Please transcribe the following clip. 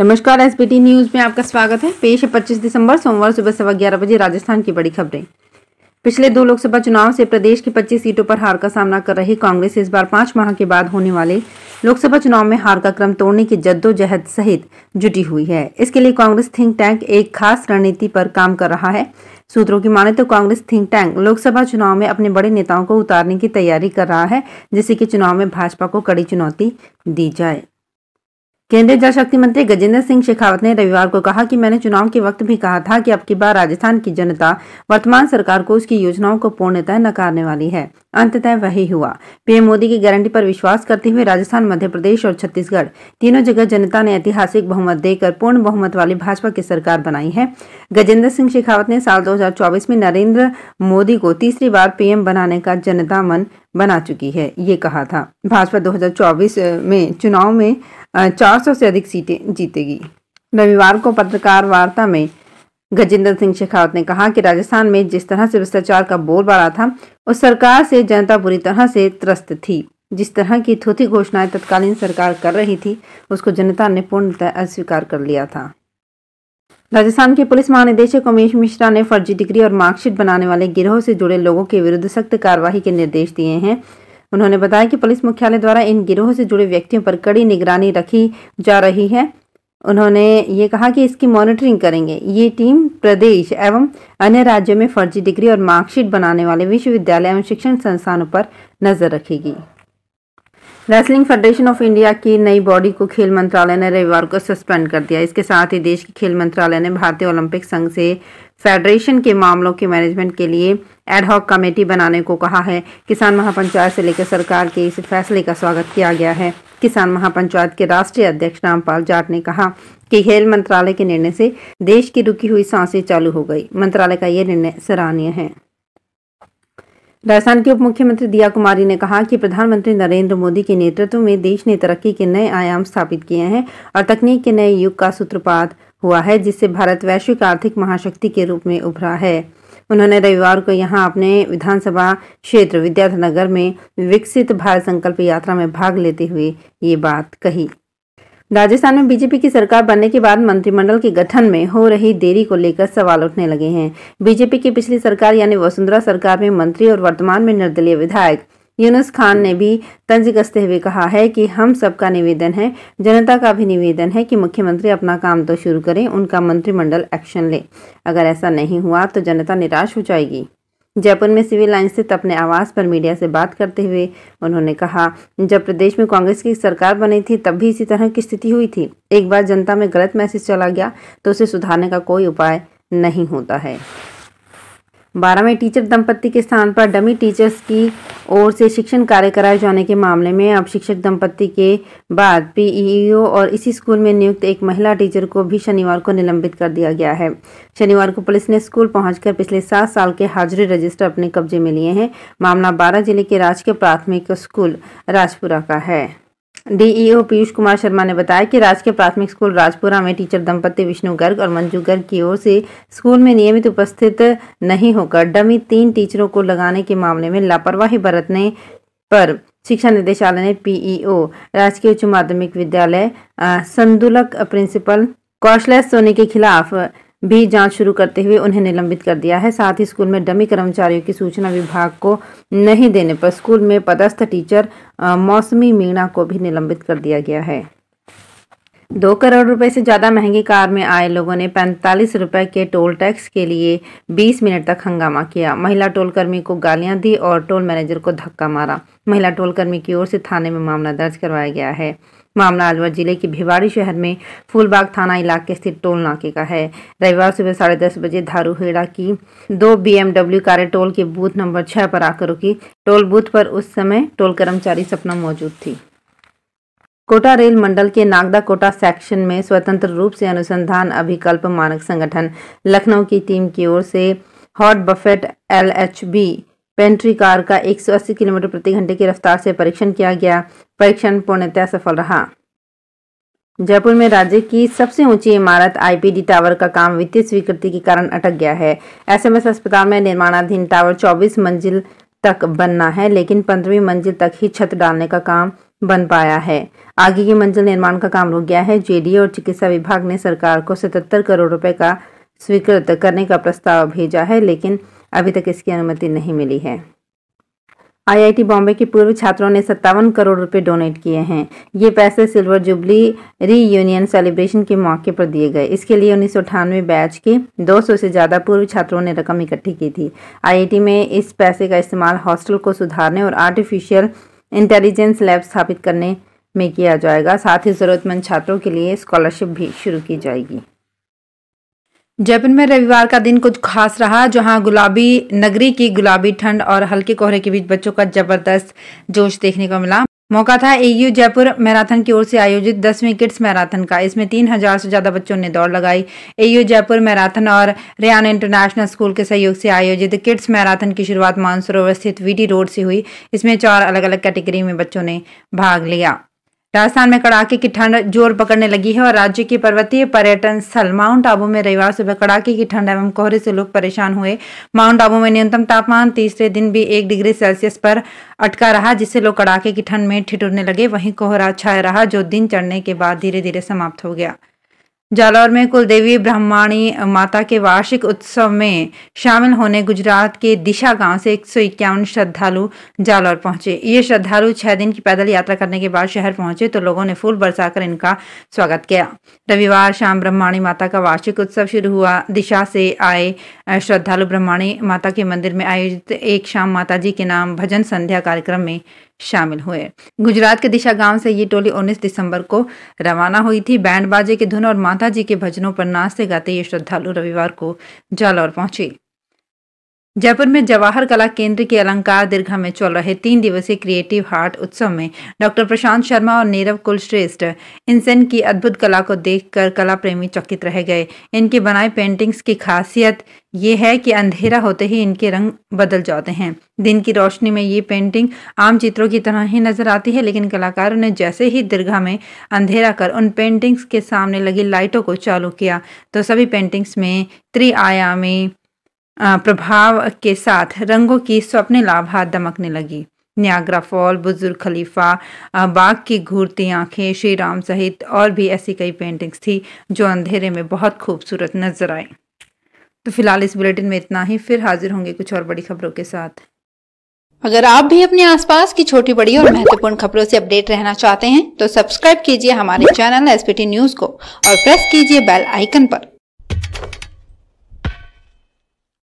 नमस्कार S news में आपका स्वागत है पेश है पच्चीस दिसंबर सोमवार सुबह सवा ग्यारह बजे राजस्थान की बड़ी खबरें पिछले दो लोकसभा चुनाव से प्रदेश की 25 सीटों पर हार का सामना कर रही कांग्रेस इस बार पांच माह के बाद होने वाले लोकसभा चुनाव में हार का क्रम तोड़ने की जद्दोजहद सहित जुटी हुई है इसके लिए कांग्रेस थिंक टैंक एक खास रणनीति पर काम कर रहा है सूत्रों की माने तो कांग्रेस थिंक टैंक लोकसभा चुनाव में अपने बड़े नेताओं को उतारने की तैयारी कर रहा है जिससे कि चुनाव में भाजपा को कड़ी चुनौती दी जाए केंद्रीय जल शक्ति मंत्री गजेंद्र सिंह शेखावत ने रविवार को कहा कि मैंने चुनाव के वक्त भी कहा था कि अब की बार राजस्थान की जनता वर्तमान सरकार को उसकी योजनाओं को पूर्णतः नकारने वाली है अंततः वही हुआ पीएम मोदी की गारंटी पर विश्वास करते हुए राजस्थान मध्य प्रदेश और छत्तीसगढ़ तीनों जगह जनता ने ऐतिहासिक बहुमत देकर पूर्ण बहुमत वाली भाजपा की सरकार बनाई है गजेंद्र सिंह शेखावत ने साल दो में नरेंद्र मोदी को तीसरी बार पीएम बनाने का जनता मन बना चुकी है ये कहा था भाजपा 2024 में चुनाव में 400 से अधिक सीटें जीतेगी रविवार को पत्रकार वार्ता में गजेंद्र सिंह शेखावत ने कहा कि राजस्थान में जिस तरह से भ्रष्टाचार का बोलबाला था उस सरकार से जनता बुरी तरह से त्रस्त थी जिस तरह की थोथी घोषणाएं तत्कालीन सरकार कर रही थी उसको जनता ने पूर्णतः अस्वीकार कर लिया था राजस्थान के पुलिस महानिदेशक उमेश मिश्रा ने फर्जी डिग्री और मार्कशीट बनाने वाले गिरोह से जुड़े लोगों के विरुद्ध सख्त कार्रवाई के निर्देश दिए हैं उन्होंने बताया कि पुलिस मुख्यालय द्वारा इन गिरोह से जुड़े व्यक्तियों पर कड़ी निगरानी रखी जा रही है उन्होंने ये कहा कि इसकी मॉनिटरिंग करेंगे ये टीम प्रदेश एवं अन्य राज्यों में फर्जी डिग्री और मार्कशीट बनाने वाले विश्वविद्यालय एवं शिक्षण संस्थानों पर नजर रखेगी रेसलिंग फेडरेशन ऑफ इंडिया की नई बॉडी को खेल मंत्रालय ने रविवार को सस्पेंड कर दिया इसके साथ ही देश के खेल मंत्रालय ने भारतीय ओलंपिक संघ से फेडरेशन के मामलों के मैनेजमेंट के लिए एडहॉक कमेटी बनाने को कहा है किसान महापंचायत से लेकर सरकार के इस फैसले का स्वागत किया गया है किसान महापंचायत के राष्ट्रीय अध्यक्ष रामपाल जाट ने कहा कि खेल मंत्रालय के निर्णय से देश की रुकी हुई सांसें चालू हो गई मंत्रालय का यह निर्णय सराहनीय है राजस्थान के उप मुख्यमंत्री दिया कुमारी ने कहा कि प्रधानमंत्री नरेंद्र मोदी के नेतृत्व में देश ने तरक्की के नए आयाम स्थापित किए हैं और तकनीक के नए युग का सूत्रपात हुआ है जिससे भारत वैश्विक आर्थिक महाशक्ति के रूप में उभरा है उन्होंने रविवार को यहां अपने विधानसभा क्षेत्र विद्यानगर में विकसित भारत संकल्प यात्रा में भाग लेते हुए ये बात कही राजस्थान में बीजेपी की सरकार बनने के बाद मंत्रिमंडल के गठन में हो रही देरी को लेकर सवाल उठने लगे हैं बीजेपी की पिछली सरकार यानी वसुंधरा सरकार में मंत्री और वर्तमान में निर्दलीय विधायक यूनुस खान ने भी तंज कसते हुए कहा है कि हम सबका निवेदन है जनता का भी निवेदन है कि मुख्यमंत्री अपना काम तो शुरू करें उनका मंत्रिमंडल एक्शन ले अगर ऐसा नहीं हुआ तो जनता निराश हो जाएगी जयपुर में सिविल लाइन स्थित अपने आवास पर मीडिया से बात करते हुए उन्होंने कहा जब प्रदेश में कांग्रेस की सरकार बनी थी तब भी इसी तरह की स्थिति हुई थी एक बार जनता में गलत मैसेज चला गया तो उसे सुधारने का कोई उपाय नहीं होता है बारहवें टीचर दंपत्ति के स्थान पर डमी टीचर्स की ओर से शिक्षण कार्य कराए जाने के मामले में अब शिक्षक दंपत्ति के बाद पीईओ और इसी स्कूल में नियुक्त एक महिला टीचर को भी शनिवार को निलंबित कर दिया गया है शनिवार को पुलिस ने स्कूल पहुंचकर पिछले सात साल के हाजिरी रजिस्टर अपने कब्जे में लिए हैं मामला बारह जिले के राजकीय प्राथमिक स्कूल राजपुरा का है डीईओ पीयूष कुमार शर्मा ने बताया कि राजकीय प्राथमिक स्कूल राजपुरा में टीचर दंपति विष्णु गर्ग और मंजू गर्ग की ओर से स्कूल में नियमित उपस्थित नहीं होकर डमी तीन टीचरों को लगाने के मामले में लापरवाही बरतने पर शिक्षा निदेशालय ने पीईओ राजकीय उच्च माध्यमिक विद्यालय संदुलक प्रिंसिपल कौशलेश सोनी के खिलाफ भी जांच शुरू करते हुए उन्हें निलंबित कर दिया है साथ ही स्कूल में डमी कर्मचारियों की सूचना विभाग को नहीं देने पर स्कूल में पदस्थ टीचर मौसमी मीणा को भी निलंबित कर दिया गया है दो करोड़ रुपए से ज़्यादा महंगी कार में आए लोगों ने पैंतालीस रुपए के टोल टैक्स के लिए बीस मिनट तक हंगामा किया महिला टोल कर्मी को गालियां दी और टोल मैनेजर को धक्का मारा महिला टोल कर्मी की ओर से थाने में मामला दर्ज करवाया गया है मामला अलवर जिले के भिवाड़ी शहर में फूलबाग थाना इलाके स्थित टोल नाके का है रविवार सुबह साढ़े दस बजे धारूहेड़ा की दो बीएमडब्ल्यू कारें टोल के बूथ नंबर छह पर आकर रुकी टोल बूथ पर उस समय टोल कर्मचारी सपना मौजूद थी कोटा रेल मंडल के नागदा कोटा सेक्शन में स्वतंत्र रूप से अनुसंधान अभिकल्प मानक संगठन लखनऊ की टीम की ओर से hot buffet L H B pantry car का 180 किलोमीटर प्रति घंटे की रफ्तार से परीक्षण किया गया परीक्षण पूर्णतया सफल रहा जयपुर में राज्य की सबसे ऊंची इमारत आईपीडी टावर का काम वित्तीय स्वीकृति के कारण अटक गया है एसएमएस अस्पताल में निर्माणाधीन टावर 24 मंजिल तक बनना है लेकिन पंद्रहवीं मंजिल तक ही छत डालने का काम बन पाया है आगे की मंजिल निर्माण का काम रुक गया है जेडीए और चिकित्सा विभाग ने सरकार को सतहत्तर करोड़ रुपए का स्वीकृत करने का प्रस्ताव भेजा है लेकिन अभी तक इसकी अनुमति नहीं मिली है आईआईटी बॉम्बे के पूर्व छात्रों ने सत्तावन करोड़ रुपए डोनेट किए हैं ये पैसे सिल्वर जुबली रीयूनियन सेलिब्रेशन के मौके पर दिए गए इसके लिए उन्नीस बैच के 200 से ज़्यादा पूर्व छात्रों ने रकम इकट्ठी की थी आईआईटी में इस पैसे का इस्तेमाल हॉस्टल को सुधारने और आर्टिफिशियल इंटेलिजेंस लैब स्थापित करने में किया जाएगा साथ ही ज़रूरतमंद छात्रों के लिए स्कॉलरशिप भी शुरू की जाएगी जयपुर में रविवार का दिन कुछ खास रहा जहां गुलाबी नगरी की गुलाबी ठंड और हल्के कोहरे के बीच बच्चों का जबरदस्त जोश देखने को मिला मौका था एयू जयपुर मैराथन की ओर से आयोजित दसवीं किड्स मैराथन का इसमें तीन हजार से ज्यादा बच्चों ने दौड़ लगाई एयू जयपुर मैराथन और रियान इंटरनेशनल स्कूल के सहयोग से आयोजित किड्स मैराथन की शुरुआत मानसरोवर स्थित वीटी रोड से हुई इसमें चार अलग अलग कैटेगरी में बच्चों ने भाग लिया राजस्थान में कड़ाके की ठंड जोर पकड़ने लगी है और राज्य के पर्वतीय पर्यटन स्थल माउंट आबू में रविवार सुबह कड़ाके की ठंड एवं कोहरे से लोग परेशान हुए माउंट आबू में न्यूनतम तापमान तीसरे दिन भी एक डिग्री सेल्सियस पर अटका रहा जिससे लोग कड़ाके की ठंड में ठिठुरने लगे वहीं कोहरा छाया रहा जो दिन चढ़ने के बाद धीरे धीरे समाप्त हो गया जालौर में कुलदेवी ब्रह्माणी माता के वार्षिक उत्सव में शामिल होने गुजरात के दिशा गांव से एक श्रद्धालु जालौर पहुंचे ये श्रद्धालु छह दिन की पैदल यात्रा करने के बाद शहर पहुंचे तो लोगों ने फूल बरसाकर इनका स्वागत किया रविवार शाम ब्रह्माणी माता का वार्षिक उत्सव शुरू हुआ दिशा से आए श्रद्धालु ब्रह्माणी माता के मंदिर में आयोजित एक शाम माता जी के नाम भजन संध्या कार्यक्रम में शामिल हुए गुजरात के दिशा गांव से ये टोली 19 दिसंबर को रवाना हुई थी बैंड बाजे के धुन और माता जी के भजनों पर नाचते गाते ये श्रद्धालु रविवार को जालौर पहुंचे जयपुर में जवाहर कला केंद्र के अलंकार दीर्घा में चल रहे तीन दिवसीय क्रिएटिव हार्ट उत्सव में डॉक्टर प्रशांत शर्मा और नीरव कुलश्रेष्ठ इंसेन की अद्भुत कला को देखकर कला प्रेमी चकित रह गए इनके बनाए पेंटिंग्स की खासियत ये है कि अंधेरा होते ही इनके रंग बदल जाते हैं दिन की रोशनी में ये पेंटिंग आम चित्रों की तरह ही नजर आती है लेकिन कलाकारों ने जैसे ही दीर्घा में अंधेरा कर उन पेंटिंग्स के सामने लगी लाइटों को चालू किया तो सभी पेंटिंग्स में त्रिआयामी प्रभाव के साथ रंगों की स्वप्न लाभा दमकने लगी न्याग्रा फॉल बुजुर्ग खलीफा बाघ की घूरती आंखें श्री राम सहित और भी ऐसी कई पेंटिंग्स थी जो अंधेरे में बहुत खूबसूरत नजर आई तो फिलहाल इस बुलेटिन में इतना ही फिर हाजिर होंगे कुछ और बड़ी खबरों के साथ अगर आप भी अपने आसपास की छोटी बड़ी और महत्वपूर्ण खबरों से अपडेट रहना चाहते हैं तो सब्सक्राइब कीजिए हमारे चैनल एस न्यूज को और प्रेस कीजिए बेल आइकन पर